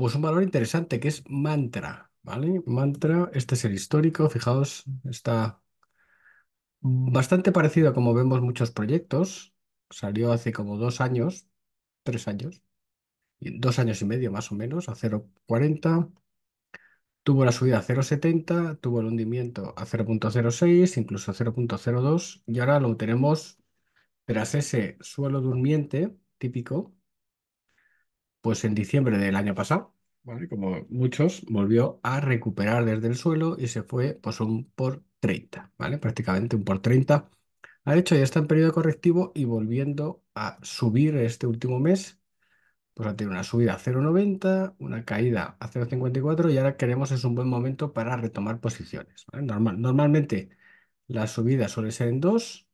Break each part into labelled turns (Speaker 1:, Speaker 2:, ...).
Speaker 1: pues un valor interesante que es mantra, ¿vale? Mantra, este es el histórico, fijaos, está bastante parecido a como vemos muchos proyectos. Salió hace como dos años, tres años, dos años y medio más o menos, a 0,40. Tuvo la subida a 0,70, tuvo el hundimiento a 0,06, incluso a 0,02, y ahora lo tenemos tras ese suelo durmiente típico, pues en diciembre del año pasado, como muchos, volvió a recuperar desde el suelo y se fue pues, un por 30, ¿vale? Prácticamente un por 30. Ha hecho, ya está en periodo correctivo y volviendo a subir este último mes. Pues ha tenido una subida a 0,90, una caída a 0,54 y ahora queremos es un buen momento para retomar posiciones. Normal, normalmente la subida suele ser en 2,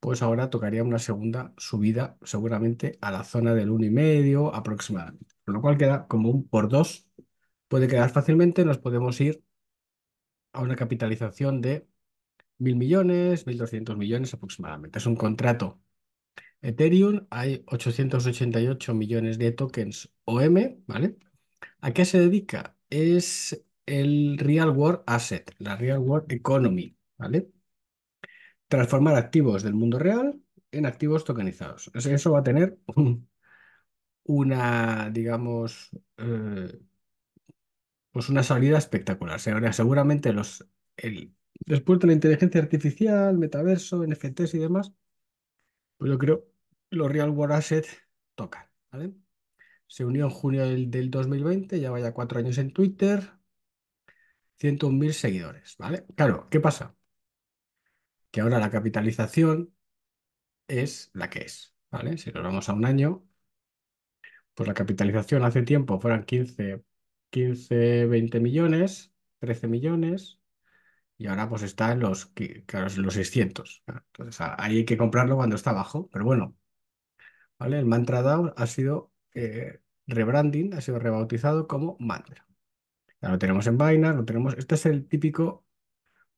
Speaker 1: pues ahora tocaría una segunda subida seguramente a la zona del 1,5 aproximadamente. Con lo cual queda como un por dos, puede quedar fácilmente, nos podemos ir a una capitalización de 1.000 millones, 1.200 millones aproximadamente. Es un contrato Ethereum, hay 888 millones de tokens OM, ¿vale? ¿A qué se dedica? Es el Real World Asset, la Real World Economy, ¿vale? transformar activos del mundo real en activos tokenizados. eso va a tener una, digamos, eh, pues una salida espectacular. seguramente los, el, después de la inteligencia artificial, metaverso, NFTs y demás, pues yo creo que los real world assets tocan, ¿vale? Se unió en junio del, 2020, ya vaya cuatro años en Twitter, 101.000 seguidores, ¿vale? Claro, ¿qué pasa? que ahora la capitalización es la que es, ¿vale? Si nos vamos a un año, pues la capitalización hace tiempo fueran 15, 15, 20 millones, 13 millones, y ahora pues está en los, los 600. Entonces ahí hay que comprarlo cuando está bajo, pero bueno, ¿vale? El mantra DAO ha sido eh, rebranding, ha sido rebautizado como mantra. Ya lo tenemos en Binance, lo tenemos. Este es el típico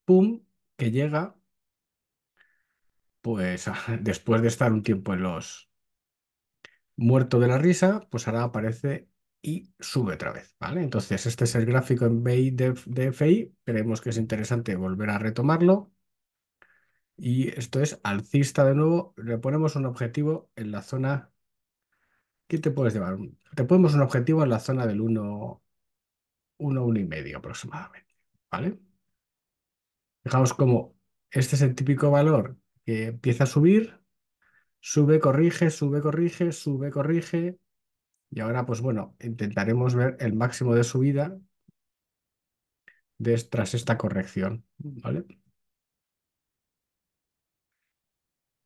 Speaker 1: pum que llega pues después de estar un tiempo en los muerto de la risa, pues ahora aparece y sube otra vez, ¿vale? Entonces, este es el gráfico en BI de, FI, creemos que es interesante volver a retomarlo. Y esto es alcista de nuevo, le ponemos un objetivo en la zona, ¿qué te puedes llevar? Te ponemos un objetivo en la zona del 1, 1, 1 y medio aproximadamente, ¿vale? Fijaos cómo este es el típico valor empieza a subir, sube, corrige, sube, corrige, sube, corrige. Y ahora, pues bueno, intentaremos ver el máximo de subida tras esta corrección. ¿vale?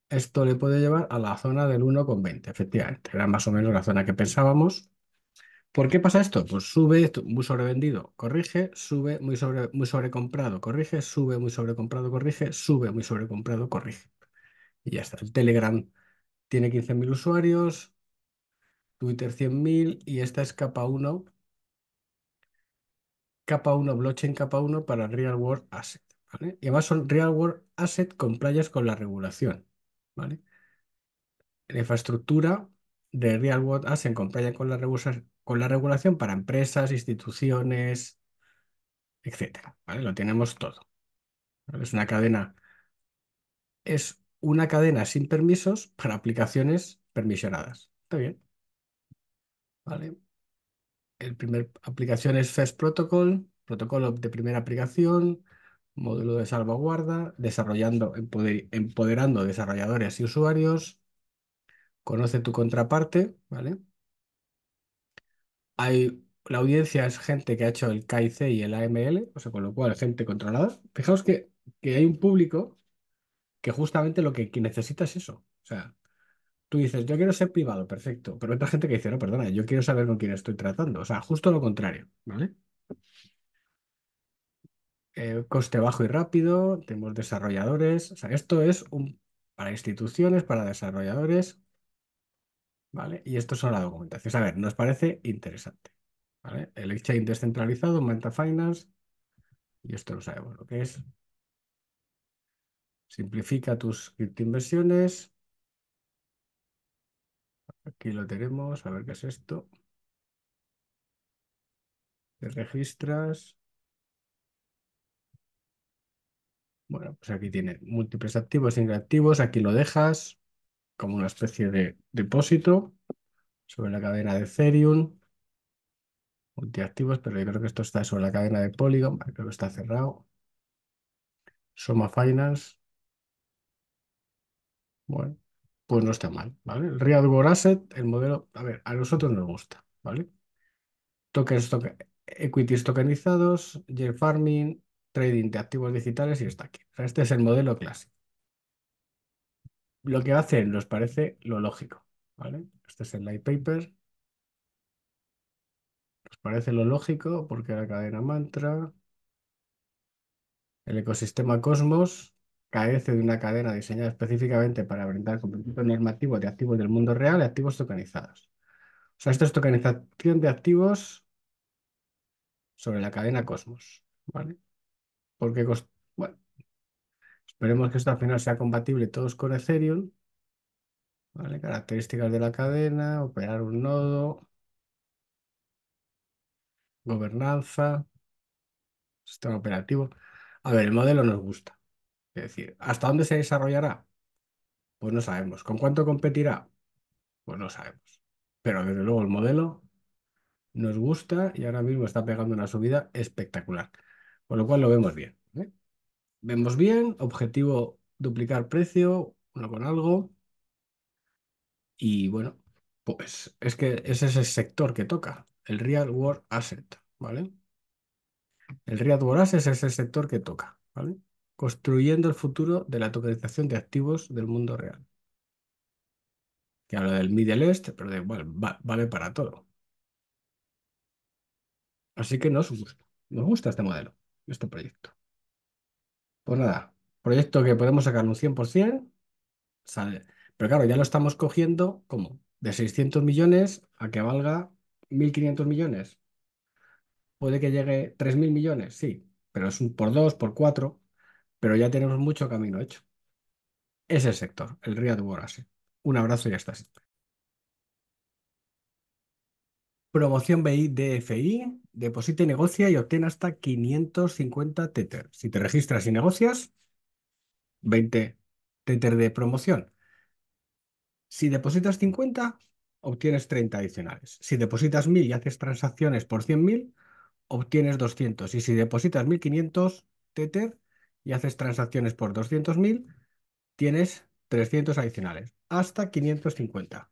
Speaker 1: Esto le puede llevar a la zona del 1,20, efectivamente. Era más o menos la zona que pensábamos. ¿Por qué pasa esto? Pues sube muy sobrevendido, corrige, sube muy, sobre, muy sobrecomprado, corrige, sube muy sobrecomprado, corrige, sube muy sobrecomprado, corrige. Y ya está. El Telegram tiene 15.000 usuarios, Twitter 100.000 y esta es capa 1. Capa 1, blockchain capa 1 para Real World Asset. Y además son Real World Asset con playas con la regulación. ¿vale? La infraestructura de Real World Asset playa con la, con la regulación para empresas, instituciones, etc. ¿vale? Lo tenemos todo. Es una cadena, es una cadena sin permisos para aplicaciones permisionadas. Está bien. Vale. El primer aplicación es FEST Protocol, protocolo de primera aplicación, módulo de salvaguarda, desarrollando, empoderando desarrolladores y usuarios. Conoce tu contraparte, ¿vale? Hay, la audiencia es gente que ha hecho el KIC y el AML, o sea, con lo cual gente controlada. Fijaos que, que hay un público que justamente lo que, necesita es eso. O sea, tú dices, yo quiero ser privado, perfecto, pero hay gente que dice, no, perdona, yo quiero saber con quién estoy tratando. O sea, justo lo contrario, ¿vale? Eh, coste bajo y rápido, tenemos desarrolladores, o sea, esto es para instituciones, para desarrolladores, ¿vale? Y esto son las documentaciones. A ver, nos parece interesante, ¿vale? El exchange descentralizado, Manta Finance, y esto lo sabemos lo que es. Simplifica tus criptoinversiones. Aquí lo tenemos, a ver qué es esto. Te registras. Bueno, pues aquí tiene múltiples activos e inactivos. Aquí lo dejas como una especie de depósito sobre la cadena de Ethereum. Multiactivos, pero yo creo que esto está sobre la cadena de Polygon. Creo que está cerrado. Soma Finance. Bueno, pues no está mal, ¿vale? Real World Asset, el modelo, a ver, a nosotros nos gusta, ¿vale? Tokens, equities tokenizados, Year farming, trading de activos digitales y está aquí. este es el modelo clásico. Lo que hacen nos parece lo lógico, ¿vale? Este es el light paper. Nos parece lo lógico porque la cadena mantra, el ecosistema Cosmos, carece de una cadena diseñada específicamente para brindar con normativo de activos del mundo real y activos tokenizados. O sea, esto es tokenización de activos sobre la cadena Cosmos, ¿vale? Porque, bueno, esperemos que esto al final sea compatible todos con Ethereum, ¿vale? Características de la cadena, operar un nodo, gobernanza, sistema operativo. A ver, el modelo nos gusta. Es decir, ¿hasta dónde se desarrollará? Pues no sabemos. ¿Con cuánto competirá? Pues no sabemos. Pero desde luego el modelo nos gusta y ahora mismo está pegando una subida espectacular. Con lo cual lo vemos bien. ¿eh? Vemos bien, objetivo duplicar precio, uno con algo. Y bueno, pues es que ese es el sector que toca, el Real World Asset, ¿vale? El Real World Asset es el sector que toca, ¿vale? construyendo el futuro de la tokenización de activos del mundo real. Que habla del Middle East, pero vale para todo. Así que nos gusta, nos gusta este modelo, este proyecto. Pues nada, proyecto que podemos sacar un 100%, sale. Pero claro, ya lo estamos cogiendo como de 600 millones a que valga 1.500 millones. Puede que llegue 3.000 millones, sí, pero es un por 2, por 4 pero ya tenemos mucho camino hecho. Es el sector, el RIAD World Un abrazo y hasta siempre. Promoción BI DFI, deposita y negocia y obtén hasta 550 Tether. Si te registras y negocias, 20 Tether de promoción. Si depositas 50, obtienes 30 adicionales. Si depositas 1000 y haces transacciones por 100.000, obtienes 200. Y si depositas 1500 Tether, y haces transacciones por 200.000, tienes 300 adicionales, hasta 550.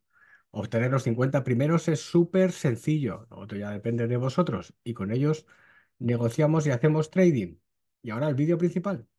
Speaker 1: Obtener los 50 primeros es súper sencillo, lo otro ya depende de vosotros y con ellos negociamos y hacemos trading. Y ahora el vídeo principal.